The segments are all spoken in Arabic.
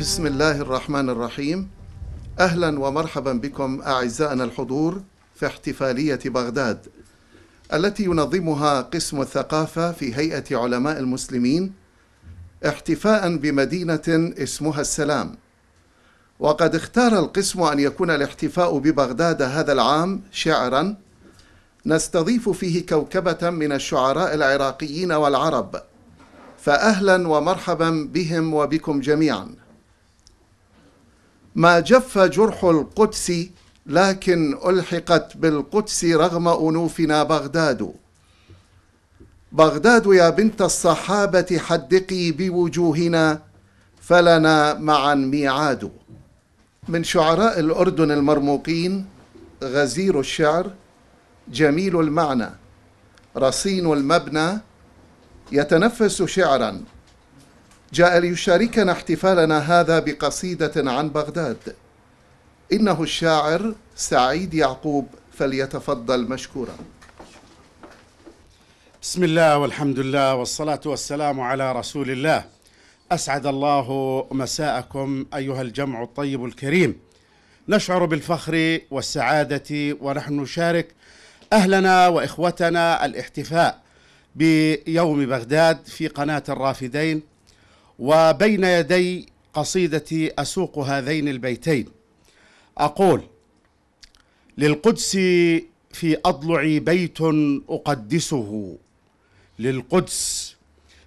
بسم الله الرحمن الرحيم اهلا ومرحبا بكم اعزائنا الحضور في احتفاليه بغداد التي ينظمها قسم الثقافه في هيئه علماء المسلمين احتفاء بمدينه اسمها السلام وقد اختار القسم ان يكون الاحتفاء ببغداد هذا العام شعرا نستضيف فيه كوكبه من الشعراء العراقيين والعرب فاهلا ومرحبا بهم وبكم جميعا ما جف جرح القدس لكن ألحقت بالقدس رغم أنوفنا بغداد بغداد يا بنت الصحابة حدقي بوجوهنا فلنا معا ميعاد من شعراء الأردن المرموقين غزير الشعر جميل المعنى رصين المبنى يتنفس شعرا جاء ليشاركنا احتفالنا هذا بقصيدة عن بغداد إنه الشاعر سعيد يعقوب فليتفضل مشكورا بسم الله والحمد لله والصلاة والسلام على رسول الله أسعد الله مساءكم أيها الجمع الطيب الكريم نشعر بالفخر والسعادة ونحن نشارك أهلنا وإخوتنا الاحتفاء بيوم بغداد في قناة الرافدين وبين يدي قصيدتي أسوق هذين البيتين أقول للقدس في أضلعي بيت أقدسه للقدس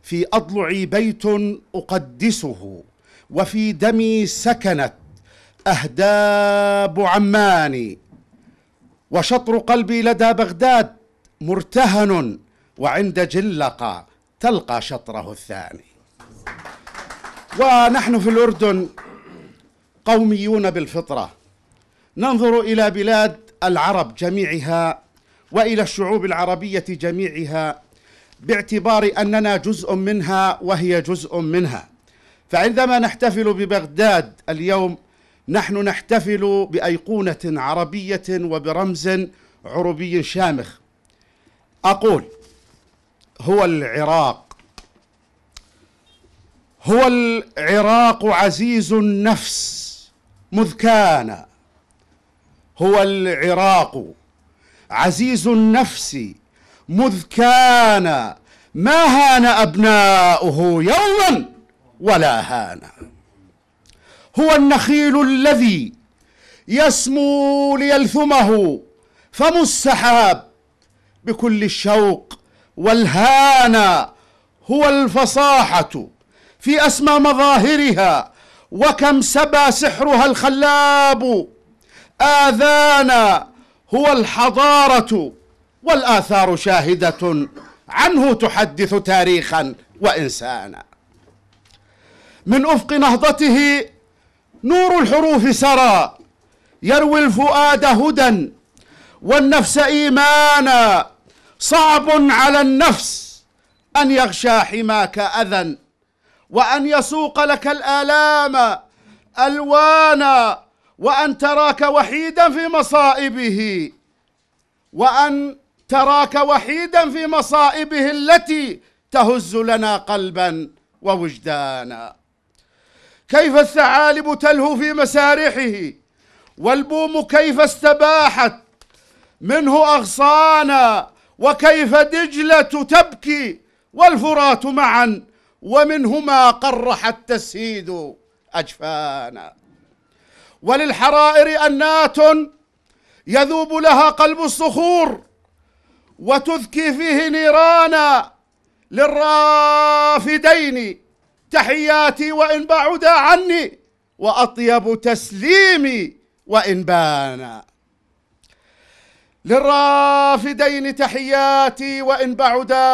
في أضلعي بيت أقدسه وفي دمي سكنت أهداب عماني وشطر قلبي لدى بغداد مرتهن وعند جلقة تلقى شطره الثاني ونحن في الأردن قوميون بالفطرة ننظر إلى بلاد العرب جميعها وإلى الشعوب العربية جميعها باعتبار أننا جزء منها وهي جزء منها فعندما نحتفل ببغداد اليوم نحن نحتفل بأيقونة عربية وبرمز عربي شامخ أقول هو العراق هو العراق عزيز النفس مذ كان هو العراق عزيز النفس مذ كان ما هان أبناؤه يوما ولا هان هو النخيل الذي يسمو ليلثمه فم السحاب بكل الشوق والهانا هو الفصاحة في أسمى مظاهرها وكم سبى سحرها الخلاب آذانا هو الحضارة والآثار شاهدة عنه تحدث تاريخا وإنسانا من أفق نهضته نور الحروف سرى يروي الفؤاد هدى والنفس إيمانا صعب على النفس أن يغشى حماك أذى وأن يسوق لك الآلام ألوانا وأن تراك وحيدا في مصائبه وأن تراك وحيدا في مصائبه التي تهز لنا قلبا ووجدانا كيف الثعالب تلهو في مسارحه والبوم كيف استباحت منه أغصانا وكيف دجلة تبكي والفرات معا ومنهما قرح التسهيد أجفانا وللحرائر أنات يذوب لها قلب الصخور وتذكي فيه نيرانا للرافدين تحياتي وإن بعدا عني وأطيب تسليمي وإن بانا للرافدين تحياتي وإن بعدا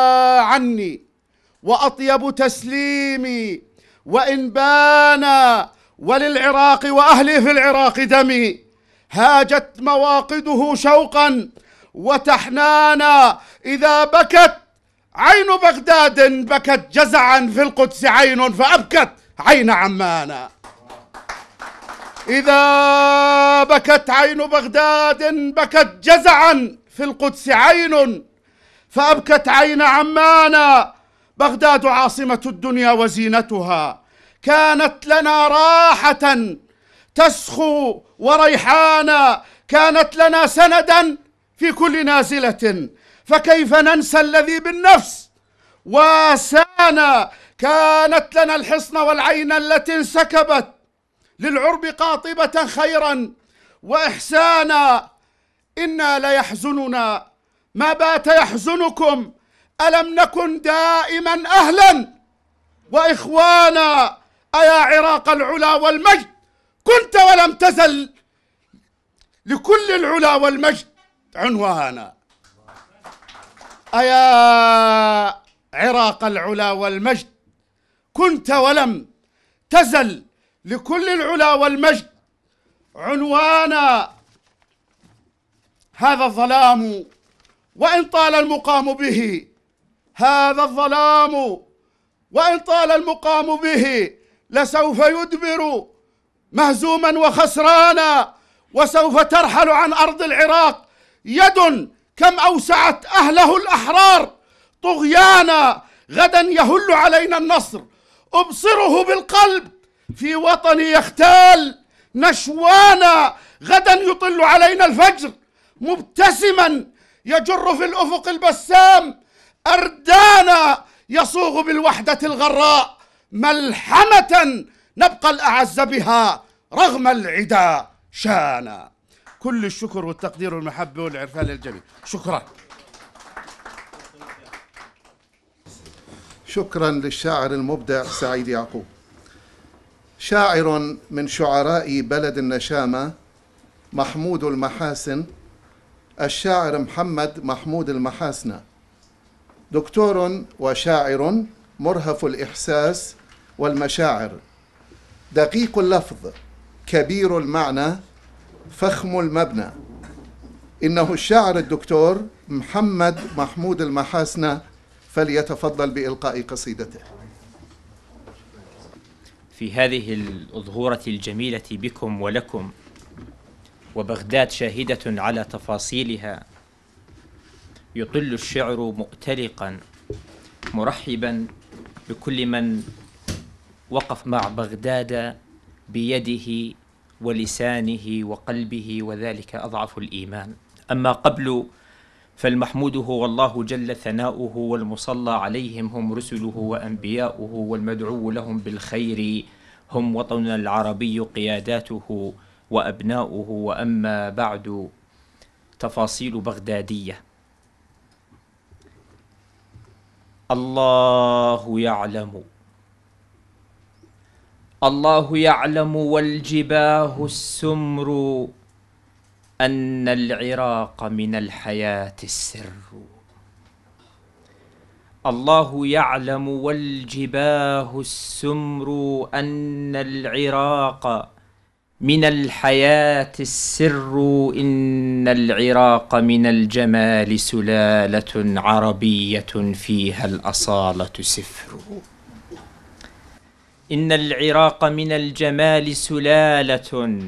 عني واطيب تسليمي وان بانا وللعراق وأهلي في العراق دمي هاجت مواقده شوقا وتحنانا اذا بكت عين بغداد بكت جزعا في القدس عين فابكت عين عمانا اذا بكت عين بغداد بكت جزعا في القدس عين فابكت عين عمانا بغداد عاصمه الدنيا وزينتها كانت لنا راحه تسخو وريحانا كانت لنا سندا في كل نازله فكيف ننسى الذي بالنفس واسانا كانت لنا الحصن والعين التي انسكبت للعرب قاطبه خيرا واحسانا انا ليحزننا ما بات يحزنكم ألم نكن دائما أهلا وإخوانا أيا عراق العلا والمجد كنت ولم تزل لكل العلا والمجد عنوانا أيا عراق العلا والمجد كنت ولم تزل لكل العلا والمجد عنوانا هذا الظلام وإن طال المقام به هذا الظلام وإن طال المقام به لسوف يدبر مهزوما وخسرانا وسوف ترحل عن أرض العراق يد كم أوسعت أهله الأحرار طغيانا غدا يهل علينا النصر أبصره بالقلب في وطني يختال نشوانا غدا يطل علينا الفجر مبتسما يجر في الأفق البسام أردانا يصوغ بالوحدة الغراء ملحمة نبقى الأعز بها رغم العدا شانا كل الشكر والتقدير والمحبة والعرفان للجميع شكرا شكرا للشاعر المبدع سعيد يعقوب شاعر من شعراء بلد النشامة محمود المحاسن الشاعر محمد محمود المحاسنه دكتور وشاعر مرهف الإحساس والمشاعر دقيق اللفظ كبير المعنى فخم المبنى إنه الشاعر الدكتور محمد محمود المحاسنة فليتفضل بإلقاء قصيدته في هذه الأظهورة الجميلة بكم ولكم وبغداد شاهدة على تفاصيلها يطل الشعر مؤتلقا مرحبا بكل من وقف مع بغداد بيده ولسانه وقلبه وذلك اضعف الايمان اما قبل فالمحمود هو الله جل ثناؤه والمصلى عليهم هم رسله وانبياؤه والمدعو لهم بالخير هم وطننا العربي قياداته وابناؤه واما بعد تفاصيل بغداديه الله يعلم الله يعلم والجباه السمر أن العراق من الحياة السر الله يعلم والجباه السمر أن العراق من الحياة السر إن العراق من الجمال سلالة عربية فيها الأصالة سفر إن العراق من الجمال سلالة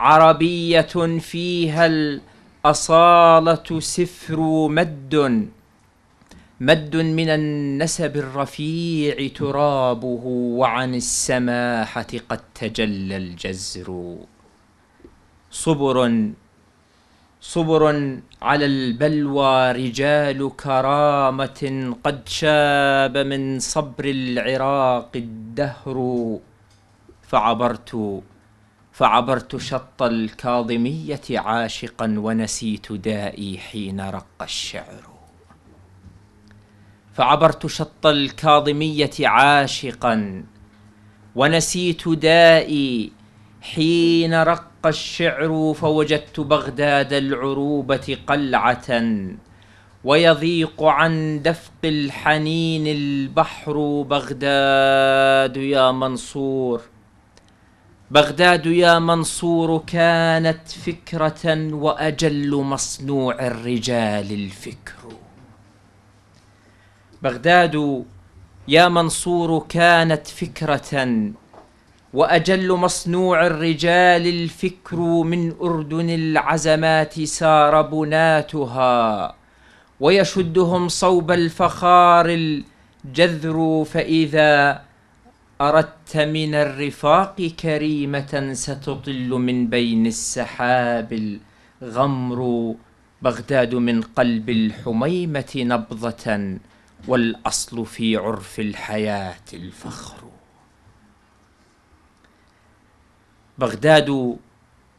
عربية فيها الأصالة سفر مد مد من النسب الرفيع ترابه وعن السماحة قد تجلى الجزر صبر صبر على البلوى رجال كرامة قد شاب من صبر العراق الدهر فعبرت فعبرت شط الكاظمية عاشقا ونسيت دائي حين رق الشعر فعبرت شط الكاظمية عاشقا ونسيت دائي حين رق الشعر فوجدت بغداد العروبة قلعة ويضيق عن دفق الحنين البحر بغداد يا منصور بغداد يا منصور كانت فكرة وأجل مصنوع الرجال الفكر بغداد يا منصور كانت فكرة وأجل مصنوع الرجال الفكر من أردن العزمات سار بناتها ويشدهم صوب الفخار الجذر فإذا أردت من الرفاق كريمة ستطل من بين السحاب الغمر بغداد من قلب الحميمة نبضة والاصل في عرف الحياه الفخر بغداد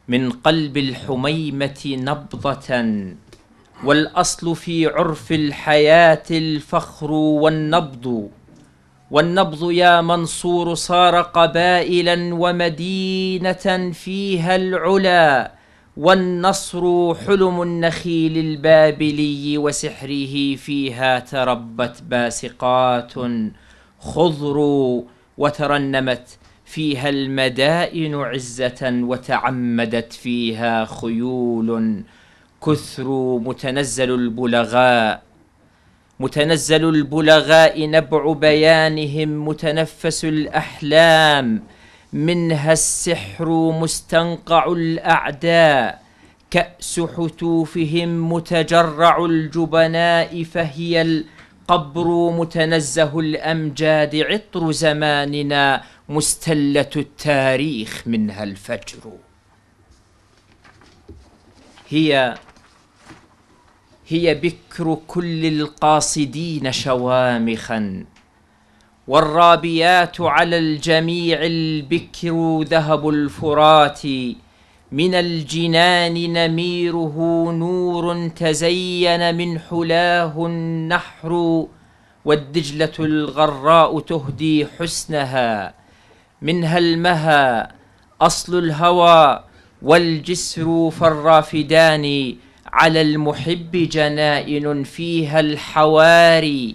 من قلب الحميمه نبضه والاصل في عرف الحياه الفخر والنبض والنبض يا منصور صار قبائلا ومدينه فيها العلا والنصر حلم النخيل البابلي وسحره فيها تربت باسقات خضر وترنمت فيها المدائن عزة وتعمدت فيها خيول كثر متنزل البلغاء متنزل البلغاء نبع بيانهم متنفس الأحلام منها السحر مستنقع الأعداء كأس حتوفهم متجرع الجبناء فهي القبر متنزه الأمجاد عطر زماننا مستلة التاريخ منها الفجر هي هي بكر كل القاصدين شوامخا والرابيات على الجميع البكر ذهب الفرات من الجنان نميره نور تزين من حلاه النحر والدجلة الغراء تهدي حسنها منها المها أصل الهوى والجسر فالرافدان على المحب جنائن فيها الحواري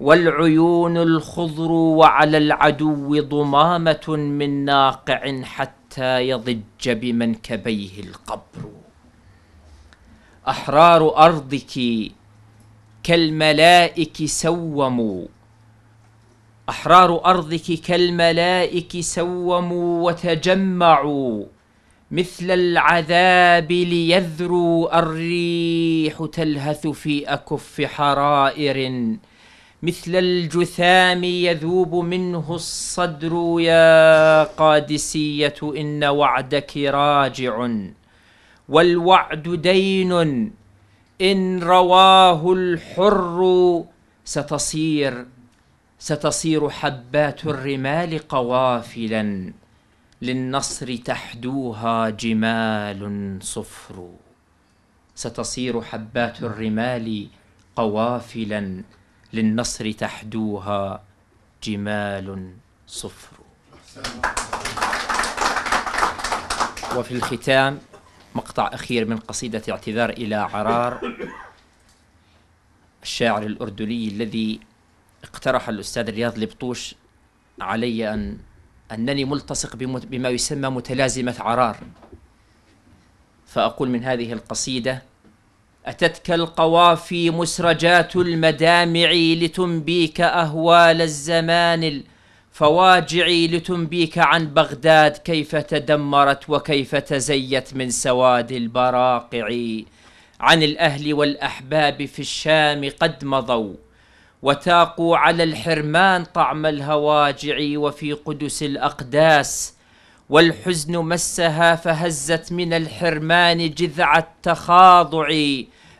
والعيون الخضر وعلى العدو ضمامة من ناقع حتى يضج بمنكبيه القبر أحرار أرضك كالملائك سوموا أحرار أرضك كالملائك سوموا وتجمعوا مثل العذاب ليذروا الريح تلهث في أكف حرائر مثل الجثام يذوب منه الصدر يا قادسية إن وعدك راجع والوعد دين إن رواه الحر ستصير ستصير حبات الرمال قوافلا للنصر تحدوها جمال صفر ستصير حبات الرمال قوافلا للنصر تحدوها جمال صفر وفي الختام مقطع أخير من قصيدة اعتذار إلى عرار الشاعر الأردني الذي اقترح الأستاذ رياض لبطوش علي أن أنني ملتصق بما يسمى متلازمة عرار فأقول من هذه القصيدة أتتك القوافي مسرجات المدامع لتنبيك أهوال الزمان الفواجع لتنبيك عن بغداد كيف تدمرت وكيف تزيت من سواد البراقع عن الأهل والأحباب في الشام قد مضوا وتاقوا على الحرمان طعم الهواجع وفي قدس الأقداس والحزن مسها فهزت من الحرمان جذع التخاضع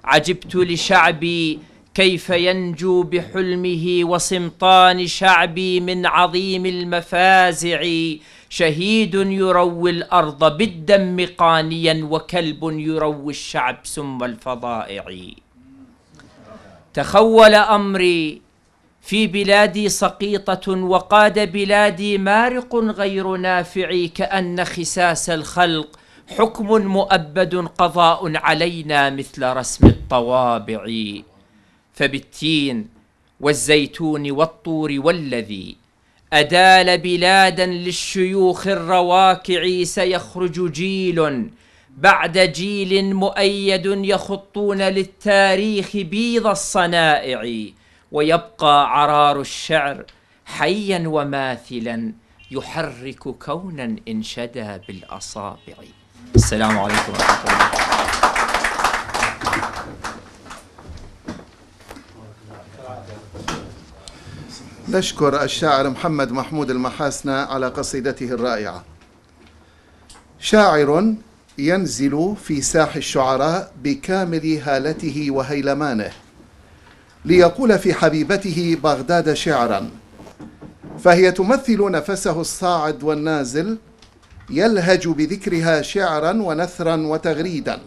عجبت لشعبي كيف ينجو بحلمه وسمطان شعبي من عظيم المفازع شهيد يروي الارض بالدم قانيا وكلب يروي الشعب سم الفضائع تخول امري في بلادي سقيطة وقاد بلادي مارق غير نافع كأن خساس الخلق حكم مؤبد قضاء علينا مثل رسم الطوابع فبالتين والزيتون والطور والذي أدال بلادا للشيوخ الرواكع سيخرج جيل بعد جيل مؤيد يخطون للتاريخ بيض الصنائع ويبقى عرار الشعر حيا وماثلا يحرك كونا انشدى بالاصابع السلام عليكم ورحمه الله نشكر الشاعر محمد محمود المحاسنة على قصيدته الرائعة شاعر ينزل في ساح الشعراء بكامل هالته وهيلمانه ليقول في حبيبته بغداد شعرا فهي تمثل نفسه الصاعد والنازل يلهج بذكرها شعرا ونثرا وتغريدا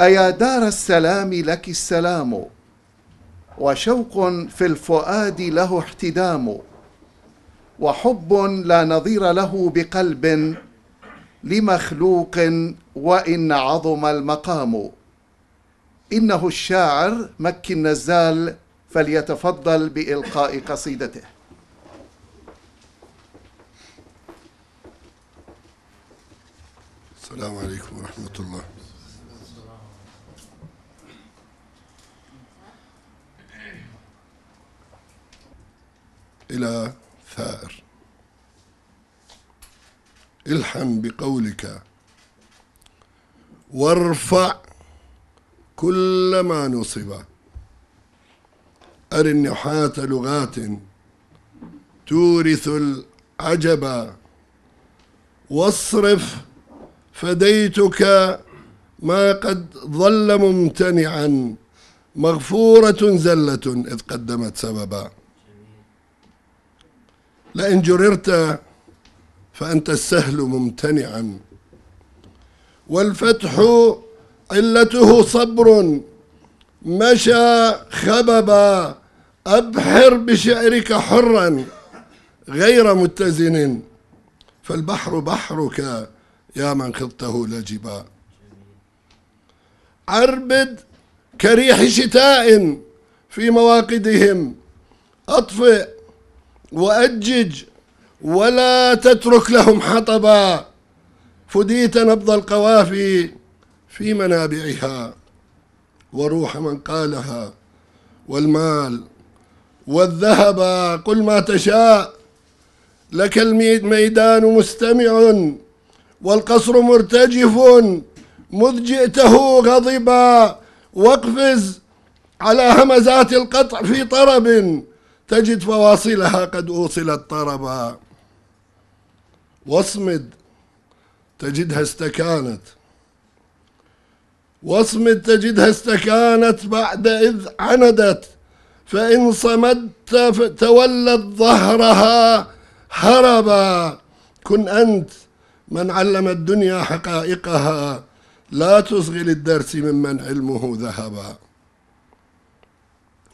أيا دار السلام لك السلام وشوق في الفؤاد له احتدام وحب لا نظير له بقلب لمخلوق وإن عظم المقام إنه الشاعر مكي النزال فليتفضل بإلقاء قصيدته السلام عليكم ورحمة الله إلى ثائر الحن بقولك وارفع كلما نصب أر النحاة لغات تورث العجب واصرف فديتك ما قد ظل ممتنعا مغفورة زلة إذ قدمت سببا لئن جررت فأنت السهل ممتنعا والفتح علته صبر مشى خببا أبحر بشعرك حرا غير متزن فالبحر بحرك يا من خضته لجبا عربد كريح شتاء في مواقدهم أطفئ وأجج ولا تترك لهم حطبا فديت نبض القوافي في منابعها وروح من قالها والمال والذهب قل ما تشاء لك الميدان مستمع والقصر مرتجف مذ جئته غضبا واقفز على همزات القطع في طرب تجد فواصلها قد أوصلت طربا واصمد تجدها استكانت واصمد تجدها استكانت بعد إذ عندت فإن صمدت تولت ظهرها هربا كن أنت من علم الدنيا حقائقها لا تصغي للدرس ممن علمه ذهبا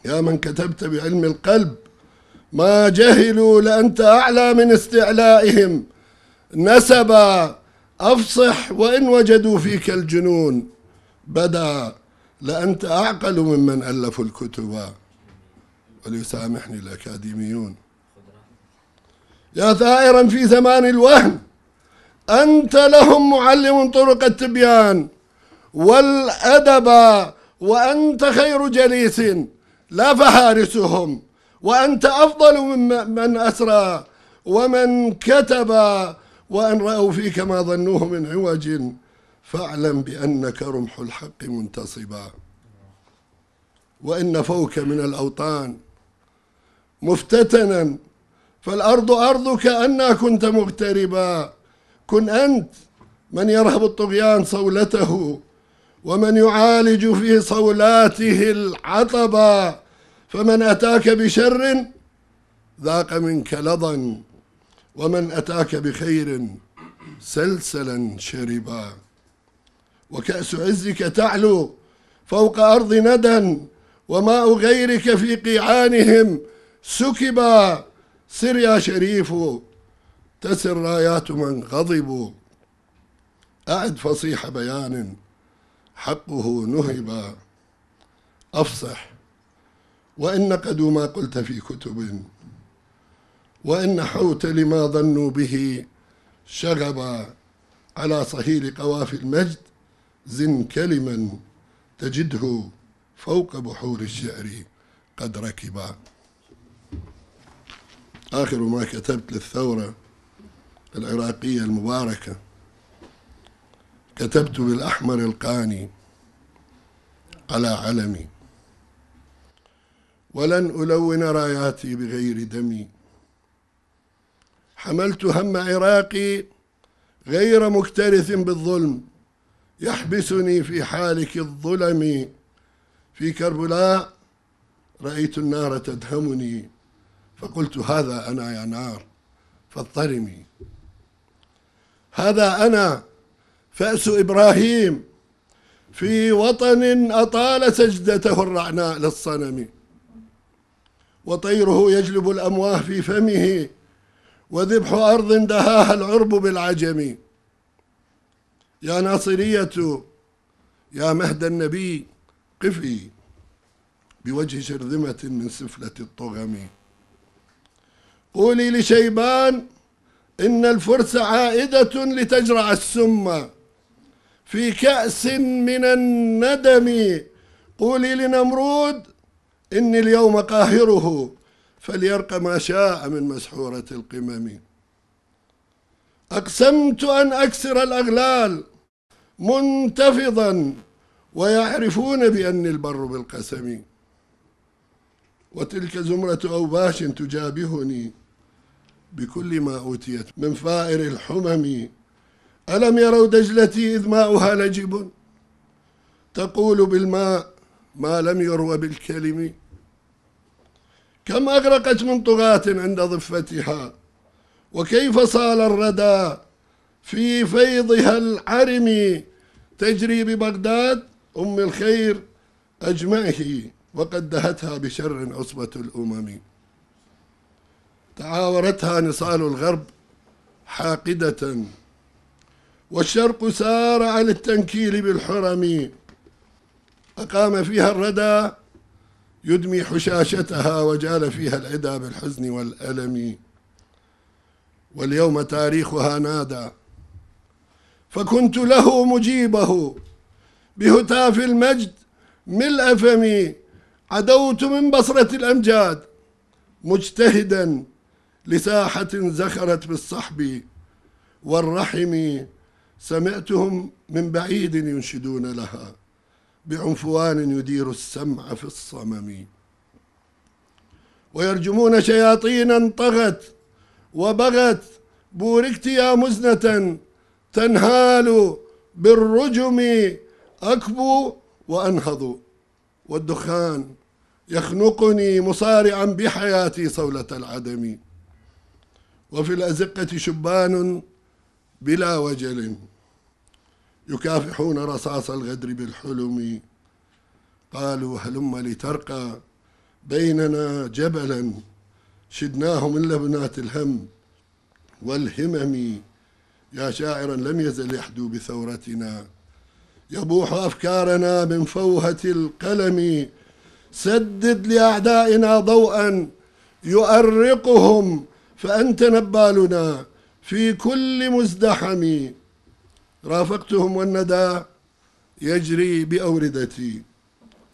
يا من كتبت بعلم القلب ما جهلوا لأنت أعلى من استعلائهم نسبا أفصح وإن وجدوا فيك الجنون بدا لأنت أعقل ممن ألفوا الكتب وليسامحني الأكاديميون يا ثائرا في زمان الوهم أنت لهم معلم طرق التبيان والأدب وأنت خير جليس لا فهارسهم وأنت أفضل ممن أسرى ومن كتب وأن رأوا فيك ما ظنوه من عوج فاعلم بأنك رمح الحق منتصبا وإن فوك من الأوطان مفتتنا فالأرض أرضك أنا كنت مغتربا كن أنت من يرهب الطغيان صولته ومن يعالج في صولاته العطبا فمن أتاك بشر ذاق منك لظا ومن أتاك بخير سلسلا شربا وكأس عزك تعلو فوق أرض ندى وماء غيرك في قيعانهم سكبا سر يا شريف تسر رايات من غضبوا أعد فصيح بيان حقه نهبا أفصح وإن نقدوا ما قلت في كتب وإن حوت لما ظنوا به شغبا على صهيل قوافي المجد زن كلما تجده فوق بحور الشعر قد ركبا آخر ما كتبت للثورة العراقية المباركة كتبت بالأحمر القاني على علمي ولن ألون راياتي بغير دمي حملت هم عراقي غير مكترث بالظلم يحبسني في حالك الظلم في كربلاء رأيت النار تدهمني فقلت هذا أنا يا نار فاضطرمي هذا أنا فأس إبراهيم في وطن أطال سجدته الرعناء للصنم وطيره يجلب الأمواه في فمه وذبح أرض دهاها العرب بالعجم يا ناصرية يا مهد النبي قفي بوجه شرذمة من سفلة الطغم قولي لشيبان إن الفرس عائدة لتجرع السم في كأس من الندم قولي لنمرود إني اليوم قاهره فليرق ما شاء من مسحورة القمم أقسمت أن أكسر الأغلال منتفضا ويعرفون بأن البر بالقسم وتلك زمرة أوباش تجابهني بكل ما أوتيت من فائر الحمم ألم يروا دجلتي إذ ماؤها لجب تقول بالماء ما لم يروى بالكلم كم أغرقت من طغاة عند ضفتها وكيف صال الردى في فيضها العرم تجري ببغداد أم الخير أجمعه وقد دهتها بشر عصبة الأمم تعاورتها نصال الغرب حاقدة والشرق سار على التنكيل بالحرم أقام فيها الردى يدمي حشاشتها وجال فيها العدا بالحزن والألم واليوم تاريخها نادى فكنت له مجيبه بهتاف المجد ملء فمي عدوت من بصرة الأمجاد مجتهدا لساحة زخرت بالصحب والرحم سمعتهم من بعيد ينشدون لها بعنفوان يدير السمع في الصمم ويرجمون شياطينا طغت وبغت بوركت يا مزنة تنهال بالرجم أكبو وأنهض والدخان يخنقني مصارعا بحياتي صولة العدم وفي الأزقة شبان بلا وجل يكافحون رصاص الغدر بالحلم قالوا هلم لترقى بيننا جبلا شدناه من لبنات الهم والهمم يا شاعرا لم يزل يحدو بثورتنا يبوح أفكارنا من فوهة القلم سدد لأعدائنا ضوءا يؤرقهم فأنت نبالنا في كل مزدحم رافقتهم والندى يجري بأوردتي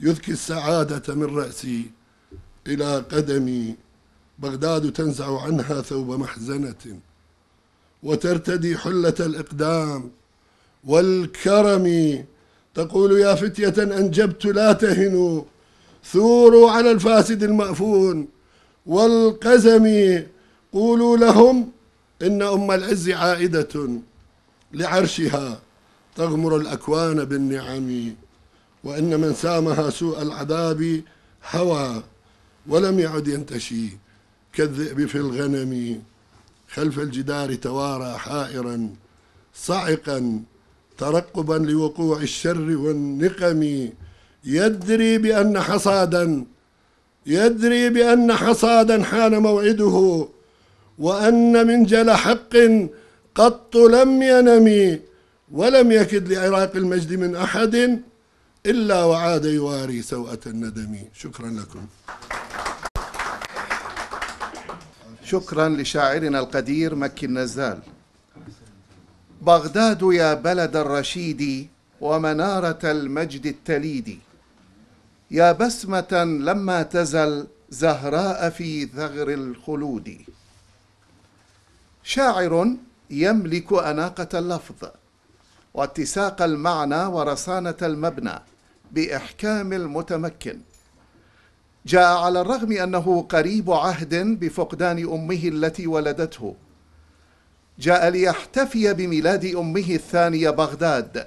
يذكي السعادة من رأسي إلى قدمي بغداد تنزع عنها ثوب محزنة وترتدي حلة الإقدام والكرم تقول يا فتية أنجبت لا تهنوا ثوروا على الفاسد المأفون والقزم قولوا لهم إن أم العز عائدة لعرشها تغمر الأكوان بالنعم وإن من سامها سوء العذاب هوى ولم يعد ينتشي كالذئب في الغنم خلف الجدار توارى حائرا صعقا ترقبا لوقوع الشر والنقم يدري بأن حصادا يدري بأن حصادا حان موعده وأن من جل حق قط لم ينم ولم يكد لعراق المجد من أحد إلا وعاد يواري سوءة الندم شكرا لكم شكرا لشاعرنا القدير مكي النزال بغداد يا بلد الرشيد ومنارة المجد التليد يا بسمة لما تزل زهراء في ثغر الخلود شاعر يملك أناقة اللفظ واتساق المعنى ورصانة المبنى بإحكام المتمكن جاء على الرغم أنه قريب عهد بفقدان أمه التي ولدته جاء ليحتفي بميلاد أمه الثانية بغداد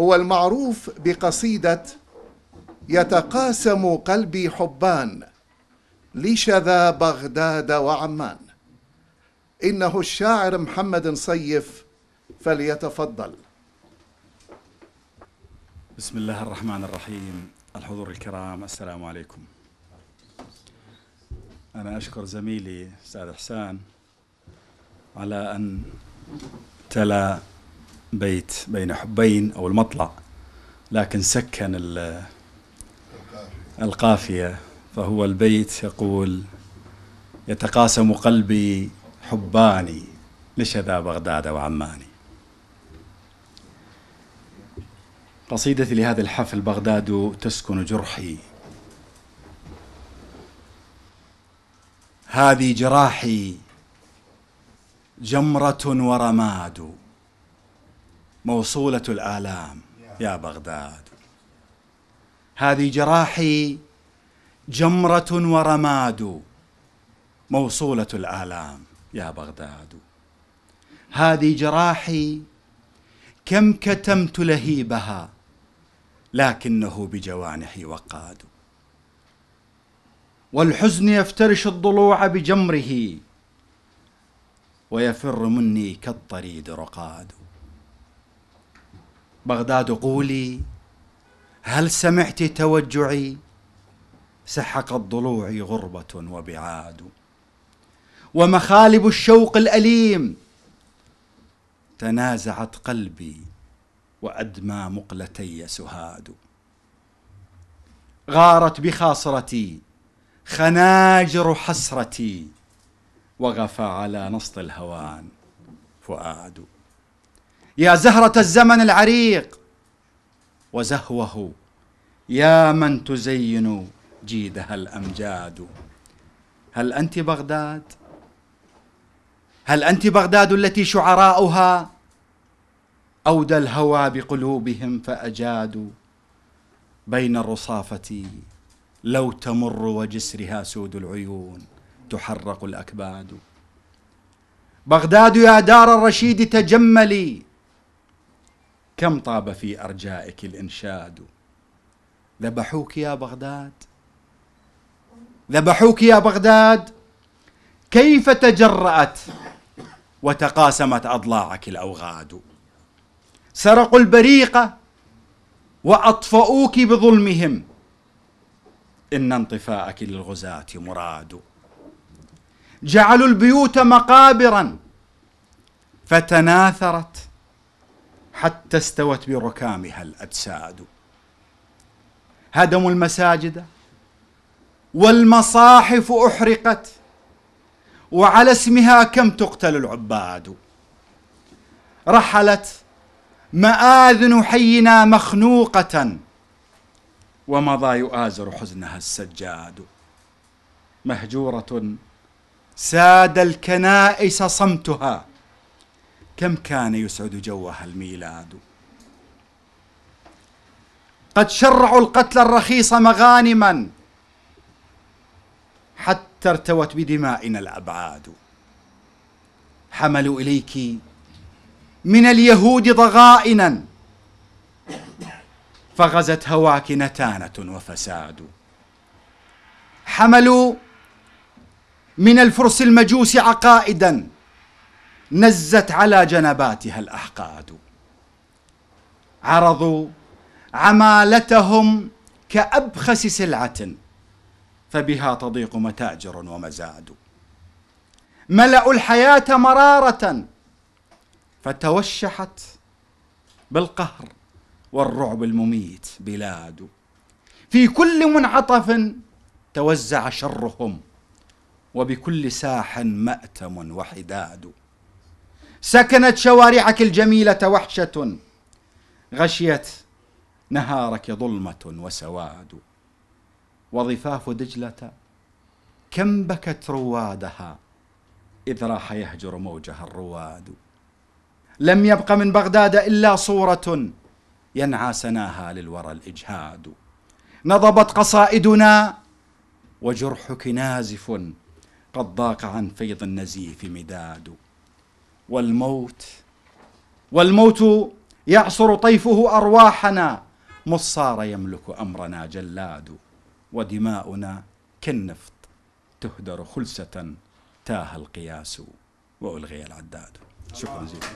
هو المعروف بقصيدة يتقاسم قلبي حبان لشذا بغداد وعمان إنه الشاعر محمد صيف فليتفضل بسم الله الرحمن الرحيم الحضور الكرام السلام عليكم أنا أشكر زميلي أستاذ حسان على أن تلا بيت بين حبين أو المطلع لكن سكن القافية فهو البيت يقول يتقاسم قلبي حباني لشذا بغداد وعماني قصيدتي لهذا الحفل بغداد تسكن جرحي هذه جراحي جمرة ورماد موصولة الآلام يا بغداد هذه جراحي جمرة ورماد موصولة الآلام يا بغداد هذه جراحي كم كتمت لهيبها لكنه بجوانحي وقاد والحزن يفترش الضلوع بجمره ويفر مني كالطريد رقاد بغداد قولي هل سمعت توجعي سحق الضلوع غربة وبعاد ومخالب الشوق الأليم تنازعت قلبي وأدمى مقلتي سهاد غارت بخاصرتي خناجر حسرتي وغفى على نصط الهوان فؤاد يا زهرة الزمن العريق وزهوه يا من تزين جيدها الأمجاد هل أنت بغداد؟ هل أنت بغداد التي شعراؤها أودى الهوى بقلوبهم فأجادوا بين الرصافة لو تمر وجسرها سود العيون تحرق الأكباد بغداد يا دار الرشيد تجملي كم طاب في أرجائك الإنشاد ذبحوك يا بغداد ذبحوك يا بغداد كيف تجرأت وتقاسمت أضلاعك الأوغاد سرقوا البريقة وأطفأوك بظلمهم إن انطفاءك للغزاة مراد جعلوا البيوت مقابرا فتناثرت حتى استوت بركامها الأجساد هدموا المساجد والمصاحف أحرقت وعلى اسمها كم تقتل العباد رحلت مآذن حينا مخنوقة ومضى يؤازر حزنها السجاد مهجورة ساد الكنائس صمتها كم كان يسعد جوها الميلاد قد شرعوا القتل الرخيص مغانما حتى ارتوت بدمائنا الأبعاد حملوا إليك من اليهود ضغائنا فغزت هواك نتانة وفساد حملوا من الفرس المجوس عقائدا نزت على جنباتها الأحقاد عرضوا عمالتهم كأبخس سلعة فبها تضيق متاجر ومزاد ملأوا الحياة مرارة فتوشحت بالقهر والرعب المميت بلاده في كل منعطف توزع شرهم وبكل ساح مأتم وحداد سكنت شوارعك الجميلة وحشة غشيت نهارك ظلمة وسواد وضفاف دجلة كم بكت روادها إذ راح يهجر موجها الرواد لم يبق من بغداد إلا صورة ينعى سناها للورى الإجهاد نضبت قصائدنا وجرحك نازف قد ضاق عن فيض النزيف مداد والموت والموت يعصر طيفه أرواحنا مصار يملك أمرنا جلاد ودماؤنا كالنفط تهدر خلسة تاه القياس وألغي العداد شكرا جزيلا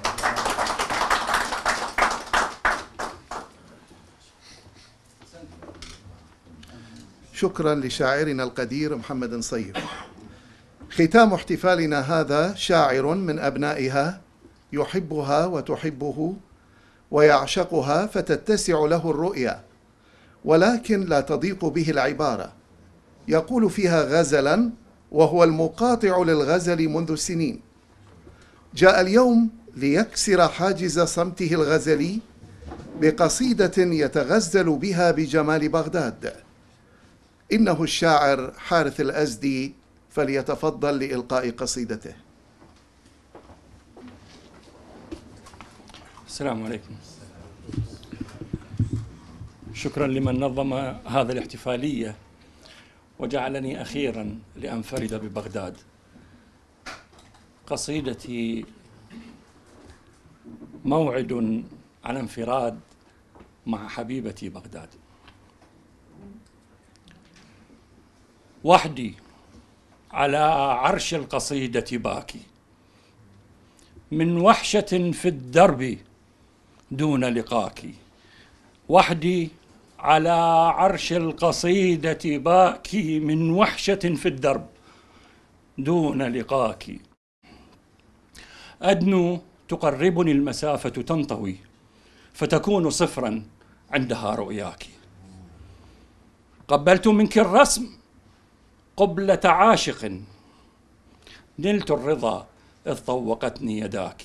شكرا لشاعرنا القدير محمد نصيب ختام احتفالنا هذا شاعر من أبنائها يحبها وتحبه ويعشقها فتتسع له الرؤيا ولكن لا تضيق به العبارة يقول فيها غزلا وهو المقاطع للغزل منذ السنين جاء اليوم ليكسر حاجز صمته الغزلي بقصيدة يتغزل بها بجمال بغداد إنه الشاعر حارث الأزدي فليتفضل لإلقاء قصيدته السلام عليكم شكرا لمن نظم هذا الاحتفالية وجعلني أخيرا لأنفرد ببغداد قصيدتي موعد على انفراد مع حبيبتي بغداد وحدي على عرش القصيده باكي من وحشه في الدرب دون لقاك وحدي على عرش القصيده باكي من وحشه في الدرب دون لقاك أدنو تقربني المسافة تنطوي فتكون صفرا عندها رؤياك قبلت منك الرسم قبلة عاشق نلت الرضا إذ طوقتني يداك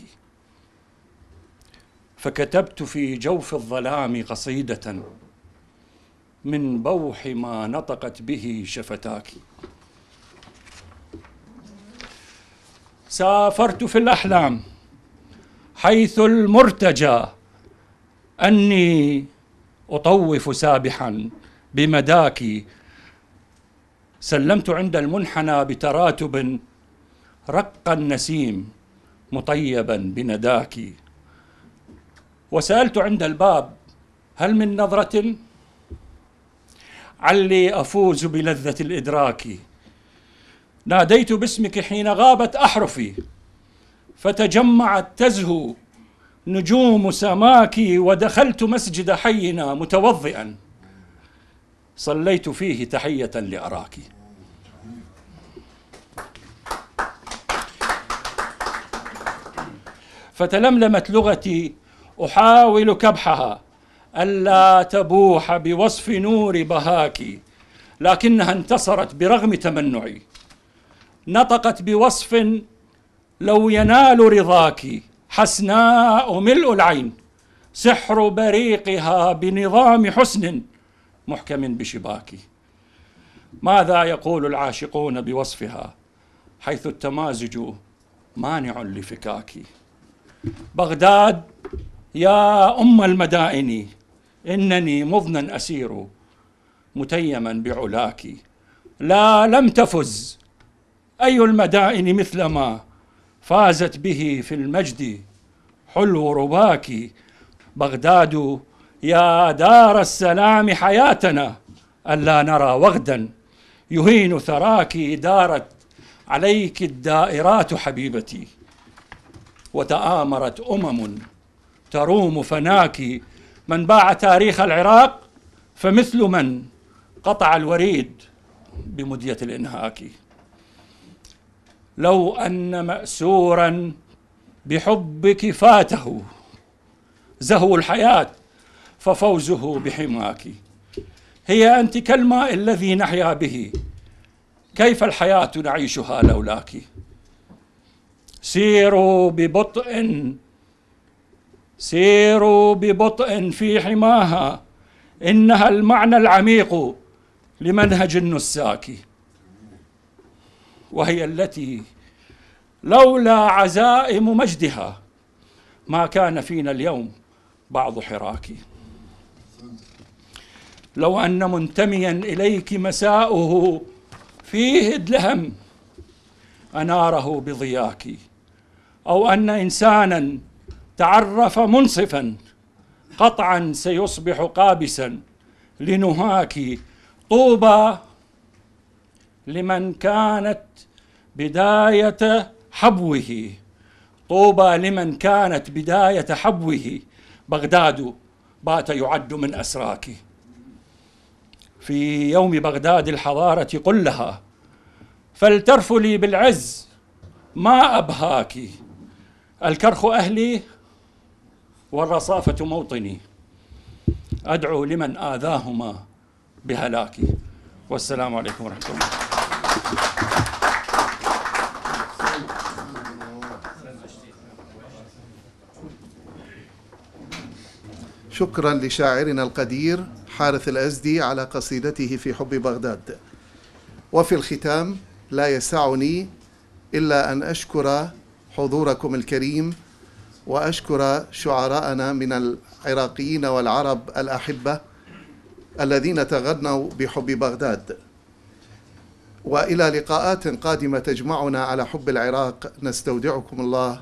فكتبت في جوف الظلام قصيدة من بوح ما نطقت به شفتاك سافرت في الأحلام حيث المرتجى أني أطوف سابحا بمداكي سلمت عند المنحنى بتراتب رق النسيم مطيبا بنداكي وسألت عند الباب هل من نظرة علي أفوز بلذة الإدراك ناديت باسمك حين غابت احرفي فتجمعت تزهو نجوم سماك ودخلت مسجد حينا متوضئا صليت فيه تحيه لاراك فتلملمت لغتي احاول كبحها الا تبوح بوصف نور بهاك لكنها انتصرت برغم تمنعي نطقت بوصف لو ينال رضاك حسناء ملء العين سحر بريقها بنظام حسن محكم بشباك ماذا يقول العاشقون بوصفها حيث التمازج مانع لفكاك بغداد يا أم المدائن إنني مضنا أسير متيما بعلاك لا لم تفز أي المدائن مثلما فازت به في المجد حلو رباك بغداد يا دار السلام حياتنا ألا نرى وغدا يهين ثراك دارت عليك الدائرات حبيبتي وتآمرت أمم تروم فناك من باع تاريخ العراق فمثل من قطع الوريد بمدية الإنهاك لو أن مأسورا بحبك فاته زهو الحياة ففوزه بحماك هي أنت كالماء الذي نحيا به كيف الحياة نعيشها لولاك سيروا ببطء سيروا ببطء في حماها إنها المعنى العميق لمنهج النساك وهي التي لولا عزائم مجدها ما كان فينا اليوم بعض حراك لو أن منتميا إليك مساؤه فيه إدلهم أناره بضياك أو أن إنسانا تعرف منصفا قطعا سيصبح قابسا لنهاك طوبى لمن كانت بداية حبوه طوبى لمن كانت بداية حبوه بغداد بات يعد من أسراك في يوم بغداد الحضارة قل لها فلترفلي بالعز ما أبهاك الكرخ أهلي والرصافة موطني أدعو لمن آذاهما بهلاكي والسلام عليكم ورحمة الله شكرا لشاعرنا القدير حارث الأزدي على قصيدته في حب بغداد وفي الختام لا يسعني إلا أن أشكر حضوركم الكريم وأشكر شعراءنا من العراقيين والعرب الأحبة الذين تغنوا بحب بغداد والى لقاءات قادمه تجمعنا على حب العراق نستودعكم الله